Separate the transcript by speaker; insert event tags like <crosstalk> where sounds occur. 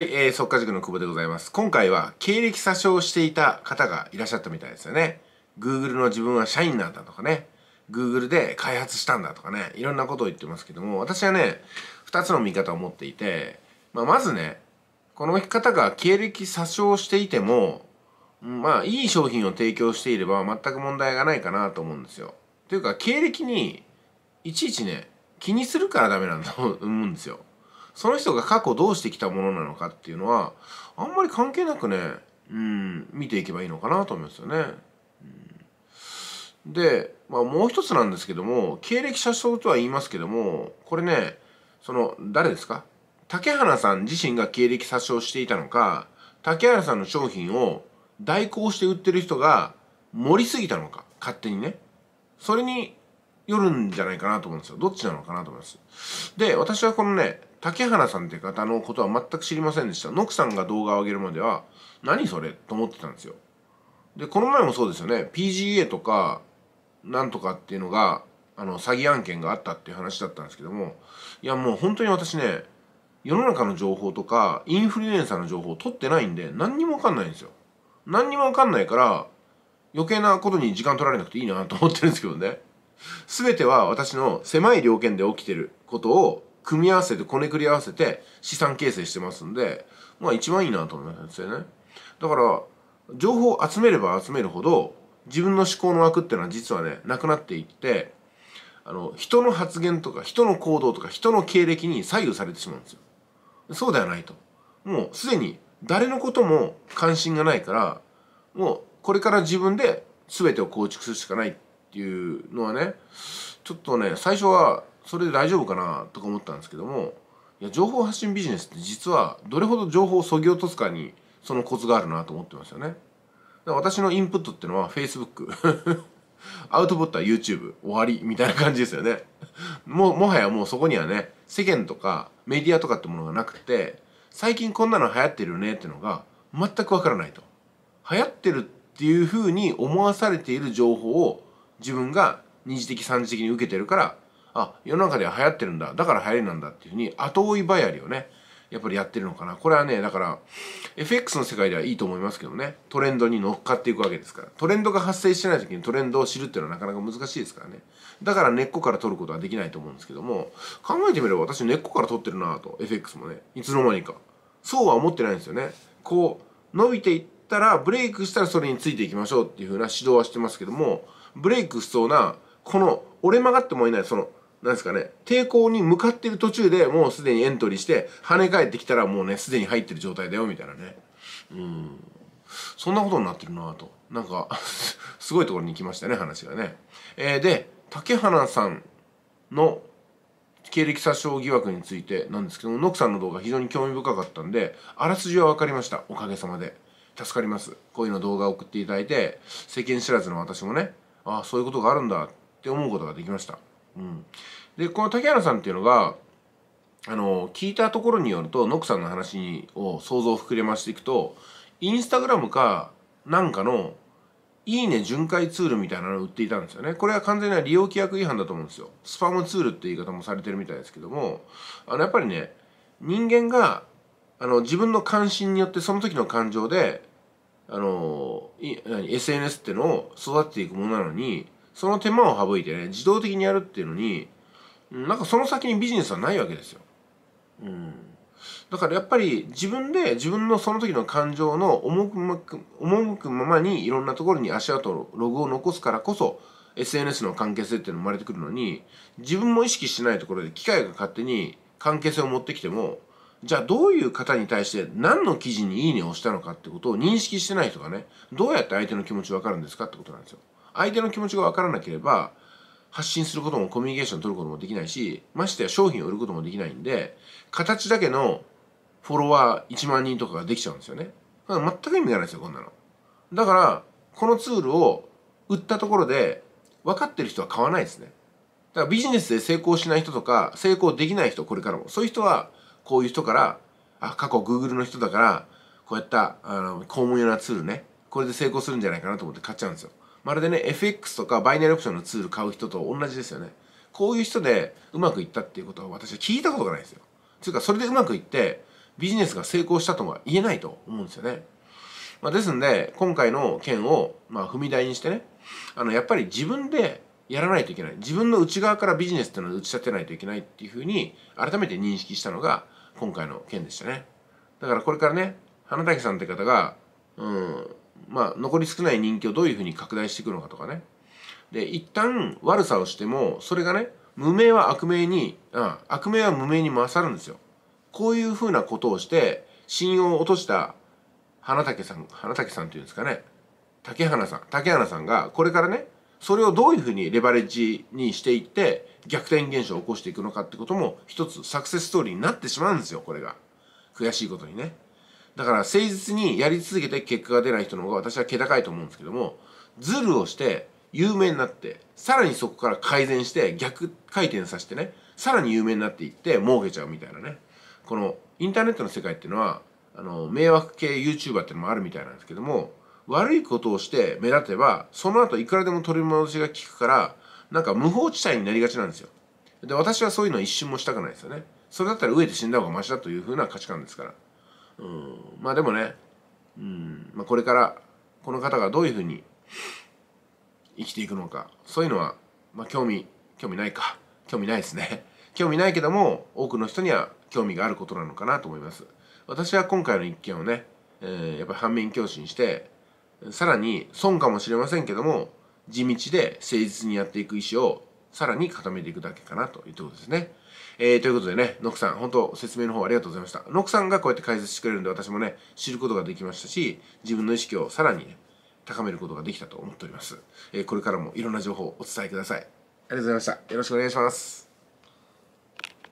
Speaker 1: えー、速化塾の久保でございます。今回は経歴詐称していた方がいらっしゃったみたいですよね。Google の自分は社員なんだとかね。Google で開発したんだとかね。いろんなことを言ってますけども、私はね、二つの見方を持っていて、まあ、まずね、この方が経歴詐称していても、まあ、いい商品を提供していれば全く問題がないかなと思うんですよ。というか、経歴にいちいちね、気にするからダメなんだと思うんですよ。その人が過去どうしてきたものなのかっていうのはあんまり関係なくね、うん、見ていけばいいのかなと思いますよね。うん、で、まあ、もう一つなんですけども経歴詐称とは言いますけどもこれねその誰ですか竹原さん自身が経歴詐称していたのか竹原さんの商品を代行して売ってる人が盛りすぎたのか勝手にねそれによるんじゃないかなと思うんですよどっちなのかなと思いますで私はこのね竹原さんって方のことは全く知りませんでした。ノクさんが動画を上げるまでは、何それと思ってたんですよ。で、この前もそうですよね。PGA とか、なんとかっていうのが、あの、詐欺案件があったっていう話だったんですけども、いやもう本当に私ね、世の中の情報とか、インフルエンサーの情報を取ってないんで、何にもわかんないんですよ。何にもわかんないから、余計なことに時間取られなくていいなと思ってるんですけどね。全ては私の狭い条件で起きてることを組み合わせてこねくり合わせて資産形成してますんでまあ一番いいなと思いますよねだから情報を集めれば集めるほど自分の思考の枠っていうのは実はねなくなっていってあの人の発言とか人の行動とか人の経歴に左右されてしまうんですよそうではないともうすでに誰のことも関心がないからもうこれから自分で全てを構築するしかないっていうのはねちょっとね最初はそれで大丈夫かなとか思ったんですけどもいや情報発信ビジネスって実はどれほど情報をそぎ落とすかにそのコツがあるなと思ってますよね。私のインプットってのは Facebook <laughs> アウトプットは YouTube 終わりみたいな感じですよねももはやもうそこにはね世間とかメディアとかってものがなくて最近こんなの流行ってるよねってのが全くわからないと流行ってるっていうふうに思わされている情報を自分が二次的三次的に受けてるからあ世の中では流行ってるんだだから流行りなんだっていうふうに後追いばやりをねやっぱりやってるのかなこれはねだから FX の世界ではいいと思いますけどねトレンドに乗っかっていくわけですからトレンドが発生してない時にトレンドを知るっていうのはなかなか難しいですからねだから根っこから取ることはできないと思うんですけども考えてみれば私根っこから取ってるなと FX もねいつの間にかそうは思ってないんですよねこう伸びていったらブレイクしたらそれについていきましょうっていうふうな指導はしてますけどもブレイクしそうなこの折れ曲がってもいないそのなんですかね、抵抗に向かってる途中でもうすでにエントリーして、跳ね返ってきたらもうね、すでに入ってる状態だよ、みたいなね。うん。そんなことになってるなぁと。なんか <laughs> すごいところに来きましたね、話がね。えー、で、竹花さんの経歴詐称疑惑についてなんですけども、ノクさんの動画非常に興味深かったんで、あらすじは分かりました。おかげさまで。助かります。こういうの動画送っていただいて、世間知らずの私もね、ああ、そういうことがあるんだって思うことができました。うん、でこの竹原さんっていうのがあの聞いたところによるとノックさんの話を想像を膨れましていくとインスタグラムかなんかのいいね巡回ツールみたいなのを売っていたんですよね。これは完全な利用規約違反だと思うんですよ。スパムツールって言い方もされてるみたいですけども、あのやっぱりね、人間があの自分の関心によってその時の感情で、あの、SNS ってのを育てていくものなのに、その手間を省いてね自動的にやるっていうのになんかその先にビジネスはないわけですよ。うん、だからやっぱり自分で自分のその時の感情の赴くくままにいろんなところに足跡のログを残すからこそ SNS の関係性っていうのが生まれてくるのに自分も意識してないところで機械が勝手に関係性を持ってきてもじゃあどういう方に対して何の記事にいいねをしたのかってことを認識してない人がねどうやって相手の気持ち分かるんですかってことなんですよ。相手の気持ちが分からなければ発信することもコミュニケーション取ることもできないしましてや商品を売ることもできないんで形だけのフォロワー1万人とかができちゃうんですよね全く意味がないですよこんなのだからこのツールを売ったところで分かってる人は買わないですねだからビジネスで成功しない人とか成功できない人これからもそういう人はこういう人からあ過去 Google の人だからこうやったあの公務用なツールねこれで成功するんじゃないかなと思って買っちゃうんですよまるでね、FX とかバイナリーオプションのツール買う人と同じですよね。こういう人でうまくいったっていうことは私は聞いたことがないですよ。つうか、それでうまくいって、ビジネスが成功したとは言えないと思うんですよね。まあ、ですんで、今回の件を、まあ、踏み台にしてね、あの、やっぱり自分でやらないといけない。自分の内側からビジネスっていうのを打ち立てないといけないっていうふうに、改めて認識したのが、今回の件でしたね。だからこれからね、花竹さんって方が、うん、まあ、残り少ない人気をどういうふうに拡大していくのかとかねで一旦悪さをしてもそれがね無名は悪名に、うん、悪名は無名に勝るんですよこういうふうなことをして信用を落とした花竹さん花竹さんっていうんですかね竹花さん竹花さんがこれからねそれをどういうふうにレバレッジにしていって逆転現象を起こしていくのかってことも一つサクセスストーリーになってしまうんですよこれが悔しいことにね。だから誠実にやり続けて結果が出ない人の方が私は気高いと思うんですけどもズルをして有名になってさらにそこから改善して逆回転させてねさらに有名になっていって儲けちゃうみたいなねこのインターネットの世界っていうのはあの迷惑系 YouTuber っていうのもあるみたいなんですけども悪いことをして目立てばその後いくらでも取り戻しが効くからなんか無法地帯になりがちなんですよで私はそういうのは一瞬もしたくないですよねそれだったら飢えて死んだ方がマシだというふうな価値観ですからうん、まあでもね、うんまあ、これからこの方がどういうふうに生きていくのかそういうのは、まあ、興味興味ないか興味ないですね <laughs> 興味ないけども多くの人には興味があることなのかなと思います私は今回の一件をね、えー、やっぱり反面教師にしてさらに損かもしれませんけども地道で誠実にやっていく意思をさらに固めていくだけかなというところですね。えー、ということでね、ノクさん、本当説明の方ありがとうございました。ノクさんがこうやって解説してくれるんで、私もね、知ることができましたし、自分の意識をさらにね、高めることができたと思っております。えー、これからもいろんな情報をお伝えください。ありがとうございました。よろしくお願いします。